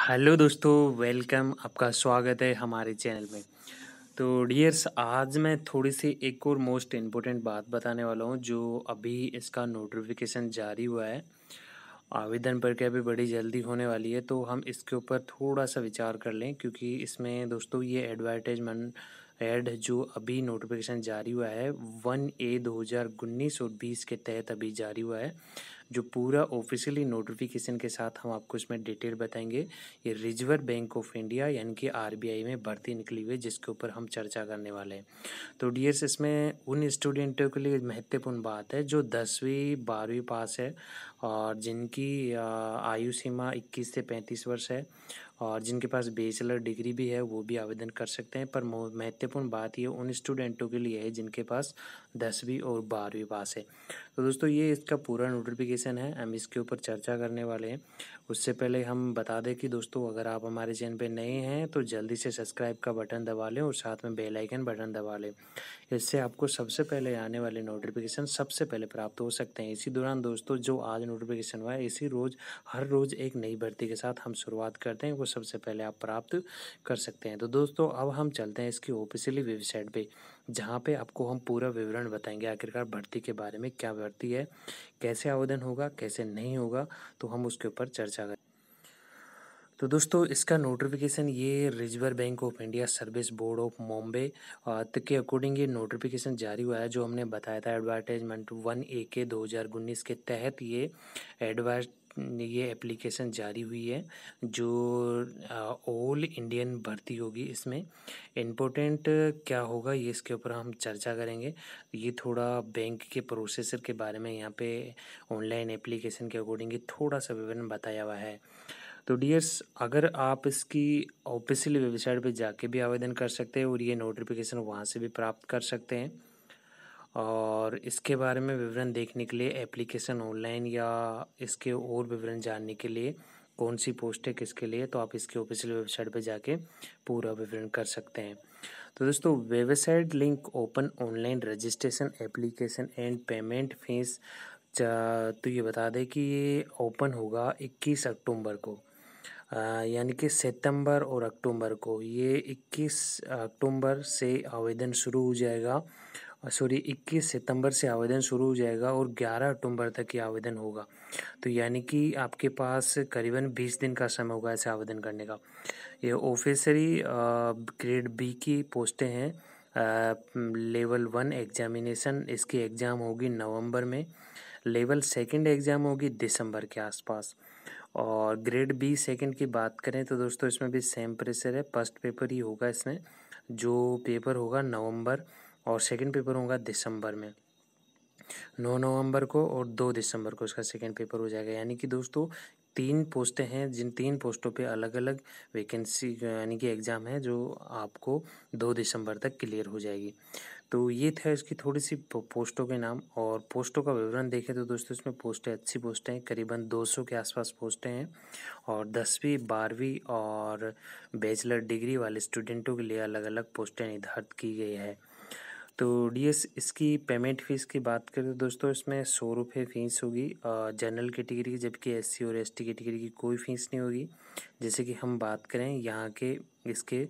hello दोस्तों welcome आपका स्वागत है हमारे चैनल में तो डियर्स आज मैं थोड़ी सी एक और मोस्ट इम्पोर्टेंट बात बताने वाला हूँ जो अभी इसका नोटिफिकेशन जारी हुआ है आवेदन प्रक्रिया भी बड़ी जल्दी होने वाली है तो हम इसके ऊपर थोड़ा सा विचार कर लें क्योंकि इसमें दोस्तों ये एडवर्टाइजमेंट एड जो अभी नोटिफिकेशन जारी हुआ है वन ए दो हज़ार उन्नीस और बीस के तहत अभी जारी हुआ है जो पूरा ऑफिशियली नोटिफिकेशन के साथ हम आपको इसमें डिटेल बताएंगे ये रिजर्व बैंक ऑफ इंडिया यानी कि आरबीआई में भर्ती निकली हुई है जिसके ऊपर हम चर्चा करने वाले हैं तो डी इसमें उन स्टूडेंटों के लिए महत्वपूर्ण बात है जो दसवीं बारहवीं पास है और जिनकी आयु सीमा इक्कीस से पैंतीस वर्ष है और जिनके पास बेचलर डिग्री भी है वो भी आवेदन कर सकते हैं पर महत्वपूर्ण बात ये उन स्टूडेंटों के लिए है जिनके पास दसवीं और बारहवीं पास है तो दोस्तों ये इसका पूरा नोटिफिकेशन है हम इसके ऊपर चर्चा करने वाले हैं उससे पहले हम बता दें कि दोस्तों अगर आप हमारे चैनल पर नए हैं तो जल्दी से सब्सक्राइब का बटन दबा लें और साथ में बेलाइकन बटन दबा लें इससे आपको सबसे पहले आने वाले नोटिफिकेशन सबसे पहले प्राप्त हो सकते हैं इसी दौरान दोस्तों जो आज नोटिफिकेशन हुआ है इसी रोज़ हर रोज़ एक नई भर्ती के साथ हम शुरुआत करते हैं सबसे पहले आप प्राप्त कर सकते हैं तो दोस्तों अब हम चलते हैं इसकी ऑफिशियली वेबसाइट पे जहाँ पे आपको हम पूरा विवरण बताएंगे आखिरकार भर्ती के बारे में क्या भर्ती है कैसे आवेदन होगा कैसे नहीं होगा तो हम उसके ऊपर चर्चा करें तो दोस्तों इसका नोटिफिकेशन ये Reserve Bank of India Service Board of Mumbai के अकॉर्डिंग ये नोटिफिकेशन जारी हुआ है जो हमने बताया था एडवर्टाइजमेंट वन ए के दो हज़ार उन्नीस के तहत ये एडवर्ट ये एप्लीकेशन जारी हुई है जो ऑल इंडियन भर्ती होगी इसमें इम्पोर्टेंट क्या होगा ये इसके ऊपर हम चर्चा करेंगे ये थोड़ा बैंक के प्रोसेसर के बारे में यहाँ पे ऑनलाइन एप्लीकेशन के अकॉर्डिंग थोड़ा सा विवरण बताया हुआ है तो डियर्स अगर आप इसकी ऑफिशियल वेबसाइट पे जाके भी आवेदन कर सकते हैं और ये नोटिफिकेशन वहाँ से भी प्राप्त कर सकते हैं और इसके बारे में विवरण देखने के लिए एप्लीकेशन ऑनलाइन या इसके और विवरण जानने के लिए कौन सी पोस्ट है किसके लिए तो आप इसके ऑफिशियल वेबसाइट पर जाके पूरा विवरण कर सकते हैं तो दोस्तों website link open online registration application and payment fees तो ये बता दें कि ये ओपन होगा 21 अक्टूबर को यानी कि सितंबर और अक्टूबर को ये 21 अक्टूबर से आवेदन शुरू हो जाएगा सॉरी 21 सितंबर से आवेदन शुरू हो जाएगा और 11 अक्टूबर तक ये आवेदन होगा तो यानी कि आपके पास करीबन 20 दिन का समय होगा ऐसे आवेदन करने का ये ऑफिसरी ग्रेड बी की पोस्टें हैं लेवल वन एग्जामिनेशन इसकी एग्ज़ाम होगी नवंबर में लेवल सेकंड एग्ज़ाम होगी दिसंबर के आसपास और ग्रेड बी सेकंड की बात करें तो दोस्तों इसमें भी सेम प्रेशर है फर्स्ट पेपर ही होगा इसमें जो पेपर होगा नवंबर और सेकेंड पेपर होगा दिसंबर में नौ नवंबर को और दो दिसंबर को इसका सेकेंड पेपर हो जाएगा यानी कि दोस्तों तीन पोस्टें हैं जिन तीन पोस्टों पे अलग अलग वैकेंसी यानी कि एग्ज़ाम है जो आपको दो दिसंबर तक क्लियर हो जाएगी तो ये था इसकी थोड़ी सी पोस्टों के नाम और पोस्टों का विवरण देखें तो दोस्तों इसमें पोस्टें अच्छी पोस्टें हैं करीबन 200 के आसपास पोस्टें हैं और दसवीं बारहवीं और बैचलर डिग्री वाले स्टूडेंटों के लिए अलग अलग पोस्टें निर्धारित की गई है तो डी इसकी पेमेंट फ़ीस की बात करें तो दोस्तों इसमें सौ रुपये फ़ीस होगी जनरल कैटेगरी की जबकि एससी और एसटी कैटेगरी की कोई फ़ीस नहीं होगी जैसे कि हम बात करें यहाँ के इसके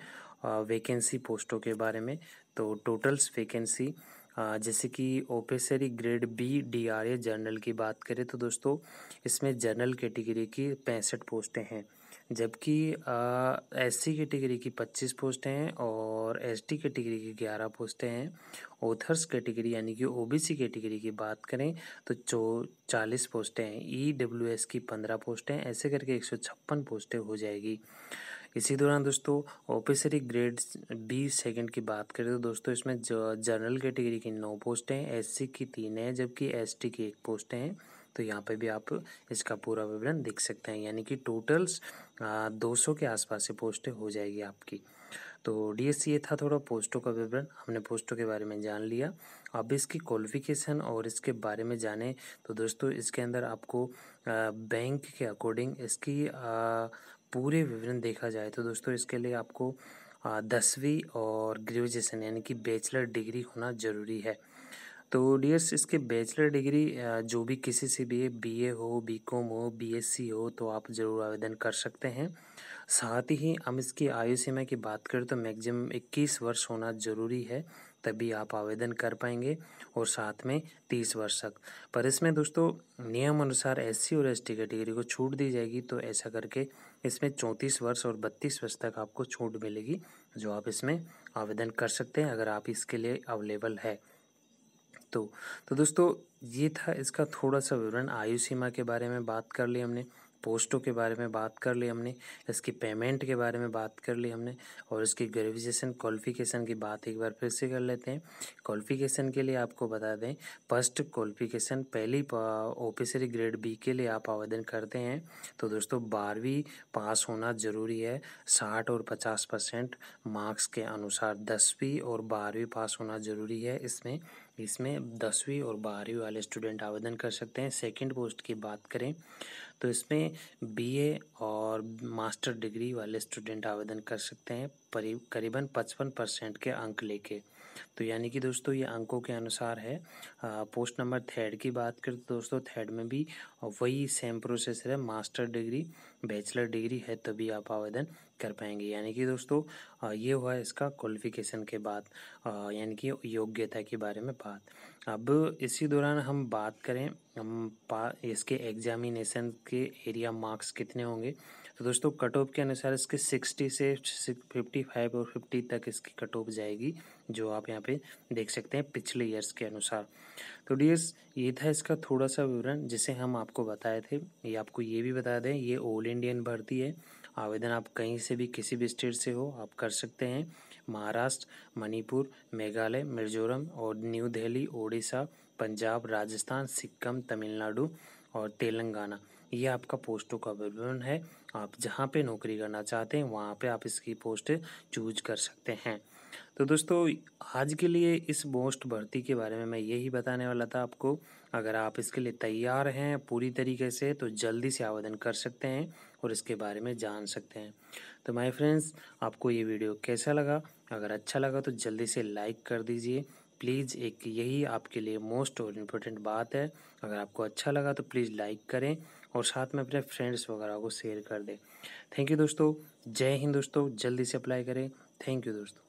वैकेंसी पोस्टों के बारे में तो टोटल्स वैकेंसी जैसे कि ओपेसरी grade B D R A general की बात करें तो दोस्तों इसमें जनरल कैटेगरी की पैंसठ पोस्टें हैं जबकि एस सी कैटेगरी की पच्चीस पोस्टें हैं और एस टी कैटेगरी की ग्यारह पोस्टें हैं ओथर्स कैटेगरी यानी कि ओबीसी कैटेगरी की बात करें तो चौ चालीस पोस्टें हैं ई डब्ल्यू एस की पंद्रह पोस्टें ऐसे करके एक सौ छप्पन पोस्टें हो जाएगी इसी दौरान दोस्तों ऑफिसरी ग्रेड बी सेकंड की बात करें तो दोस्तों इसमें जनरल कैटेगरी की नौ पोस्टें हैं एससी की तीन हैं जबकि एसटी की एक पोस्टें हैं तो यहाँ पे भी आप इसका पूरा विवरण देख सकते हैं यानी कि टोटल्स दो सौ के आसपास से पोस्टें हो जाएगी आपकी तो डी ये e था थोड़ा पोस्टों का विवरण हमने पोस्टों के बारे में जान लिया अब इसकी क्वालिफिकेशन और इसके बारे में जाने तो दोस्तों इसके अंदर आपको बैंक के अकॉर्डिंग इसकी पूरे विवरण देखा जाए तो दोस्तों इसके लिए आपको दसवीं और ग्रेजुएशन यानी कि बैचलर डिग्री होना ज़रूरी है तो डियर्स इसके बैचलर डिग्री जो भी किसी से भी बीए हो बीकॉम हो बीएससी हो तो आप ज़रूर आवेदन कर सकते हैं साथ ही हम इसकी आयु सीमा की बात करें तो मैक्सिमम 21 वर्ष होना ज़रूरी है तभी आप आवेदन कर पाएंगे और साथ में तीस वर्ष तक पर इसमें दोस्तों नियम अनुसार एस और एस कैटेगरी को छूट दी जाएगी तो ऐसा करके इसमें चौंतीस वर्ष और बत्तीस वर्ष तक आपको छूट मिलेगी जो आप इसमें आवेदन कर सकते हैं अगर आप इसके लिए अवेलेबल है तो तो दोस्तों ये था इसका थोड़ा सा विवरण आयु सीमा के बारे में बात कर ली हमने पोस्टों के बारे में बात कर ली हमने इसकी पेमेंट के बारे में बात कर ली हमने और इसकी ग्रेजुएशन क्वालिफिकेशन की बात एक बार फिर से कर लेते हैं क्वालिफिकेशन के लिए आपको बता दें फर्स्ट क्वालिफिकेशन पहली ऑफिसरी ग्रेड बी के लिए आप आवेदन करते हैं तो दोस्तों बारहवीं पास होना ज़रूरी है साठ और पचास परसेंट मार्क्स के अनुसार दसवीं और बारहवीं पास होना ज़रूरी है इसमें इसमें दसवीं और बारहवीं वाले स्टूडेंट आवेदन कर सकते हैं सेकंड पोस्ट की बात करें तो इसमें बीए और मास्टर डिग्री वाले स्टूडेंट आवेदन कर सकते हैं करीबन पचपन परसेंट के अंक लेके तो यानी कि दोस्तों ये अंकों के अनुसार है आ, पोस्ट नंबर थर्ड की बात करें तो दोस्तों थर्ड में भी वही सेम प्रोसेस है मास्टर डिग्री बैचलर डिग्री है तभी आप आवेदन कर पाएंगे यानी कि दोस्तों ये हुआ इसका क्वालिफिकेशन के बाद यानी कि योग्यता के बारे में बात अब इसी दौरान हम बात करें हम पा इसके एग्जामिनेशन के एरिया मार्क्स कितने होंगे तो दोस्तों कट ऑफ के अनुसार इसके सिक्सटी से फिफ्टी फाइव और फिफ्टी तक इसकी कट ऑफ जाएगी जो आप यहाँ पे देख सकते हैं पिछले ईयर्स के अनुसार तो डीएस ये था इसका थोड़ा सा विवरण जिसे हम आपको बताए थे ये आपको ये भी बता दें ये ऑल इंडियन भर्ती है आवेदन आप कहीं से भी किसी भी स्टेट से हो आप कर सकते हैं महाराष्ट्र मणिपुर मेघालय मिजोरम और न्यू दिल्ली ओडिशा पंजाब राजस्थान सिक्किम तमिलनाडु और तेलंगाना ये आपका पोस्टों का विवरण है आप जहाँ पे नौकरी करना चाहते हैं वहाँ पे आप इसकी पोस्ट चूज कर सकते हैं तो दोस्तों आज के लिए इस पोस्ट भर्ती के बारे में मैं यही बताने वाला था आपको अगर आप इसके लिए तैयार हैं पूरी तरीके से तो जल्दी से आवेदन कर सकते हैं और इसके बारे में जान सकते हैं तो माय फ्रेंड्स आपको ये वीडियो कैसा लगा अगर अच्छा लगा तो जल्दी से लाइक कर दीजिए प्लीज़ एक यही आपके लिए मोस्ट और इम्पोर्टेंट बात है अगर आपको अच्छा लगा तो प्लीज़ लाइक करें और साथ में अपने फ्रेंड्स वगैरह को शेयर कर दें थैंक यू दोस्तों जय हिंद दोस्तों जल्दी से अप्लाई करें थैंक यू दोस्तों